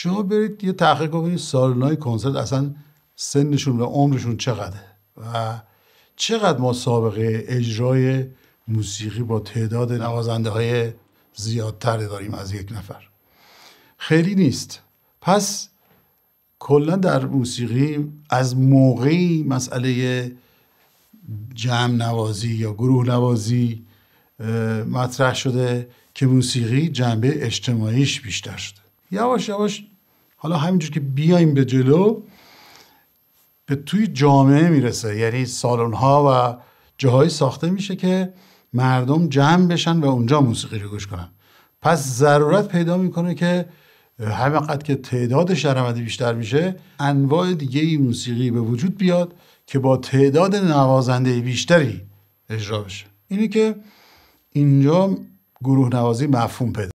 شما برید یه تحقیق کنید سالنای کنسرت اصلا سنشون و عمرشون چقدره و چقدر ما سابقه اجرای موسیقی با تعداد نوازنده های زیادتر داریم از یک نفر خیلی نیست پس کلا در موسیقی از موقعی مسئله جمع نوازی یا گروه نوازی مطرح شده که موسیقی جنبه اجتماعیش بیشتر شده یواش یواش حالا همینجور که بیایم به جلو به توی جامعه میرسه یعنی سالن ها و جاهای ساخته میشه که مردم جمع بشن و اونجا موسیقی رو گوش کنن پس ضرورت پیدا میکنه که همینقدر که تعداد شرمده بیشتر میشه انواع دیگه موسیقی به وجود بیاد که با تعداد نوازنده بیشتری اجرا بشه اینی که اینجا گروه نوازی مفهوم پیدا